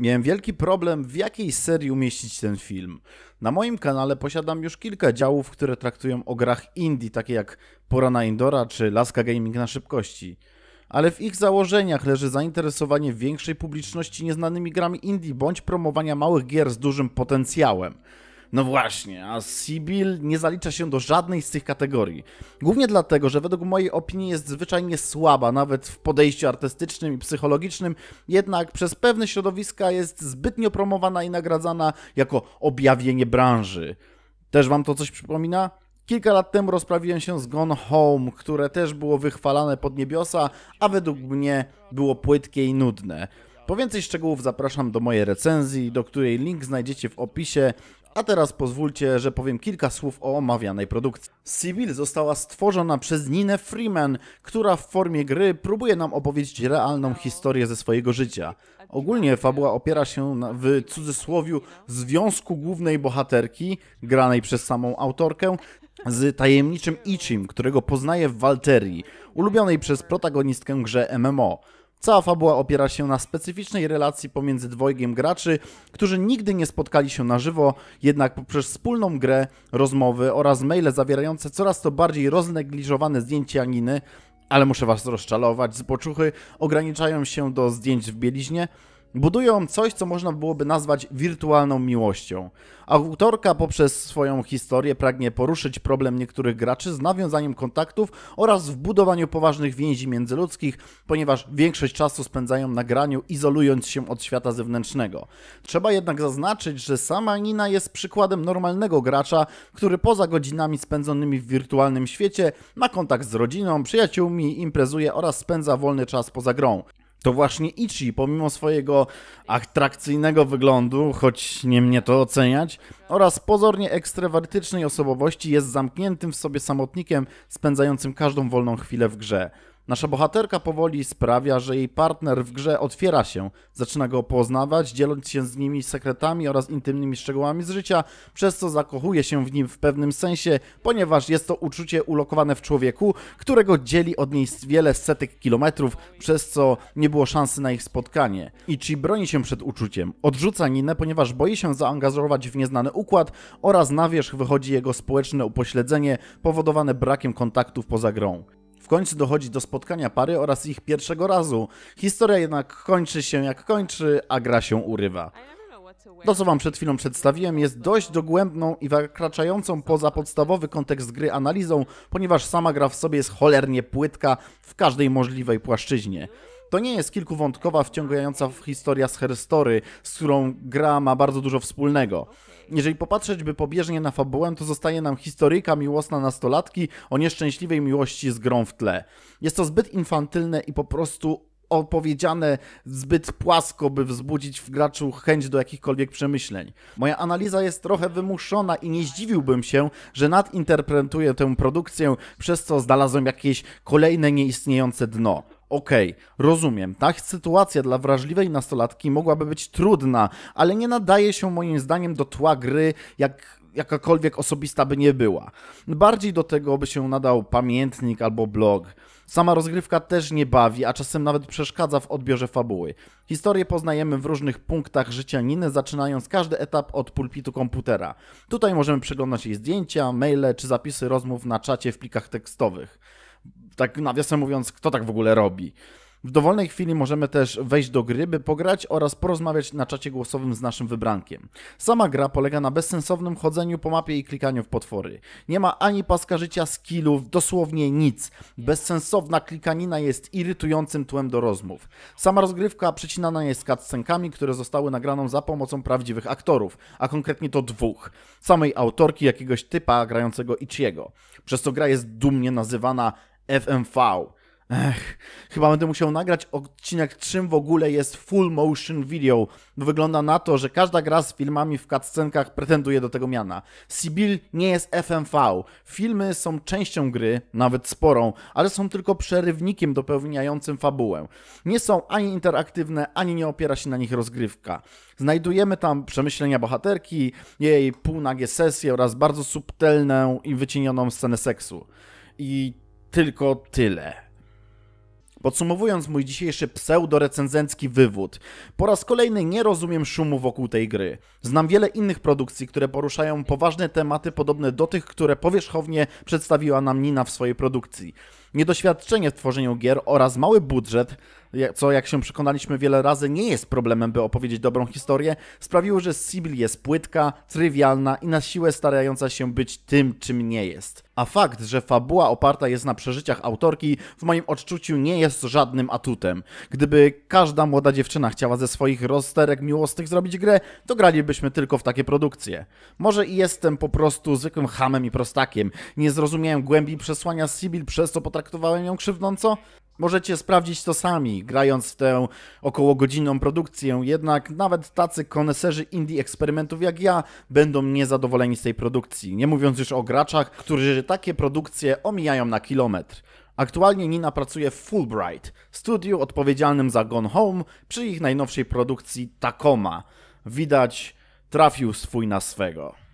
miałem wielki problem, w jakiej serii umieścić ten film. Na moim kanale posiadam już kilka działów, które traktują o grach indie, takie jak Porana Indora czy Laska Gaming na szybkości. Ale w ich założeniach leży zainteresowanie większej publiczności nieznanymi grami indie bądź promowania małych gier z dużym potencjałem. No właśnie, a Sibyl nie zalicza się do żadnej z tych kategorii. Głównie dlatego, że według mojej opinii jest zwyczajnie słaba, nawet w podejściu artystycznym i psychologicznym, jednak przez pewne środowiska jest zbytnio promowana i nagradzana jako objawienie branży. Też wam to coś przypomina? Kilka lat temu rozprawiłem się z Gone Home, które też było wychwalane pod niebiosa, a według mnie było płytkie i nudne. Po więcej szczegółów zapraszam do mojej recenzji, do której link znajdziecie w opisie a teraz pozwólcie, że powiem kilka słów o omawianej produkcji. Civil została stworzona przez Ninę Freeman, która w formie gry próbuje nam opowiedzieć realną historię ze swojego życia. Ogólnie fabuła opiera się na, w cudzysłowiu związku głównej bohaterki, granej przez samą autorkę, z tajemniczym Ichim, którego poznaje w Walterii, ulubionej przez protagonistkę grze MMO. Cała fabuła opiera się na specyficznej relacji pomiędzy dwojgiem graczy, którzy nigdy nie spotkali się na żywo, jednak poprzez wspólną grę, rozmowy oraz maile zawierające coraz to bardziej roznegliżowane zdjęcia Aniny, ale muszę was rozczalować z poczuchy, ograniczają się do zdjęć w bieliźnie, Budują coś, co można byłoby nazwać wirtualną miłością. Autorka poprzez swoją historię pragnie poruszyć problem niektórych graczy z nawiązaniem kontaktów oraz w budowaniu poważnych więzi międzyludzkich, ponieważ większość czasu spędzają na graniu, izolując się od świata zewnętrznego. Trzeba jednak zaznaczyć, że sama Nina jest przykładem normalnego gracza, który poza godzinami spędzonymi w wirtualnym świecie ma kontakt z rodziną, przyjaciółmi, imprezuje oraz spędza wolny czas poza grą to właśnie Ichi, pomimo swojego atrakcyjnego wyglądu, choć nie mnie to oceniać, oraz pozornie ekstrawertycznej osobowości jest zamkniętym w sobie samotnikiem, spędzającym każdą wolną chwilę w grze. Nasza bohaterka powoli sprawia, że jej partner w grze otwiera się, zaczyna go poznawać, dzieląc się z nimi sekretami oraz intymnymi szczegółami z życia, przez co zakochuje się w nim w pewnym sensie, ponieważ jest to uczucie ulokowane w człowieku, którego dzieli od niej wiele setek kilometrów, przez co nie było szansy na ich spotkanie. I czy broni się przed uczuciem, odrzuca Ninę, ponieważ boi się zaangażować w nieznany układ oraz na wierzch wychodzi jego społeczne upośledzenie powodowane brakiem kontaktów poza grą końcu dochodzi do spotkania pary oraz ich pierwszego razu. Historia jednak kończy się jak kończy, a gra się urywa. To, co Wam przed chwilą przedstawiłem, jest dość dogłębną i wykraczającą poza podstawowy kontekst gry analizą, ponieważ sama gra w sobie jest cholernie płytka w każdej możliwej płaszczyźnie. To nie jest kilkuwątkowa, wciągająca historia z Herstory, z którą gra ma bardzo dużo wspólnego. Jeżeli popatrzeć by pobieżnie na fabułę, to zostaje nam historyjka miłosna nastolatki o nieszczęśliwej miłości z grą w tle. Jest to zbyt infantylne i po prostu opowiedziane zbyt płasko, by wzbudzić w graczu chęć do jakichkolwiek przemyśleń. Moja analiza jest trochę wymuszona i nie zdziwiłbym się, że nadinterpretuję tę produkcję, przez co znalazłem jakieś kolejne nieistniejące dno. Okej, okay, rozumiem. Ta sytuacja dla wrażliwej nastolatki mogłaby być trudna, ale nie nadaje się moim zdaniem do tła gry, jak jakakolwiek osobista by nie była. Bardziej do tego by się nadał pamiętnik albo blog. Sama rozgrywka też nie bawi, a czasem nawet przeszkadza w odbiorze fabuły. Historię poznajemy w różnych punktach życia Niny, zaczynając każdy etap od pulpitu komputera. Tutaj możemy przeglądać jej zdjęcia, maile czy zapisy rozmów na czacie w plikach tekstowych tak nawiasem mówiąc, kto tak w ogóle robi. W dowolnej chwili możemy też wejść do gry, by pograć oraz porozmawiać na czacie głosowym z naszym wybrankiem. Sama gra polega na bezsensownym chodzeniu po mapie i klikaniu w potwory. Nie ma ani paska życia, skillów, dosłownie nic. Bezsensowna klikanina jest irytującym tłem do rozmów. Sama rozgrywka przecinana jest cutscenkami, które zostały nagraną za pomocą prawdziwych aktorów, a konkretnie to dwóch. Samej autorki jakiegoś typa grającego Ichiego. Przez to gra jest dumnie nazywana FMV. Ech, chyba będę musiał nagrać odcinek, czym w ogóle jest full motion video, bo wygląda na to, że każda gra z filmami w cutscenkach pretenduje do tego miana. Sibyl nie jest FMV. Filmy są częścią gry, nawet sporą, ale są tylko przerywnikiem dopełniającym fabułę. Nie są ani interaktywne, ani nie opiera się na nich rozgrywka. Znajdujemy tam przemyślenia bohaterki, jej półnagie sesje oraz bardzo subtelną i wycienioną scenę seksu. I tylko tyle. Podsumowując mój dzisiejszy pseudo-recenzencki wywód, po raz kolejny nie rozumiem szumu wokół tej gry. Znam wiele innych produkcji, które poruszają poważne tematy podobne do tych, które powierzchownie przedstawiła nam Nina w swojej produkcji. Niedoświadczenie w tworzeniu gier oraz mały budżet, co jak się przekonaliśmy wiele razy nie jest problemem, by opowiedzieć dobrą historię, sprawiło, że Sibyl jest płytka, trywialna i na siłę starająca się być tym, czym nie jest. A fakt, że fabuła oparta jest na przeżyciach autorki, w moim odczuciu nie jest żadnym atutem. Gdyby każda młoda dziewczyna chciała ze swoich rozterek miłosnych zrobić grę, to gralibyśmy tylko w takie produkcje. Może i jestem po prostu zwykłym hamem i prostakiem. Nie zrozumiałem głębi przesłania Sibyl, przez co potrafię potraktowałem ją krzywdząco? Możecie sprawdzić to sami, grając w tę około godzinną produkcję, jednak nawet tacy koneserzy indie eksperymentów jak ja będą niezadowoleni z tej produkcji, nie mówiąc już o graczach, którzy takie produkcje omijają na kilometr. Aktualnie Nina pracuje w Fulbright, studiu odpowiedzialnym za Gone Home przy ich najnowszej produkcji Takoma. Widać, trafił swój na swego.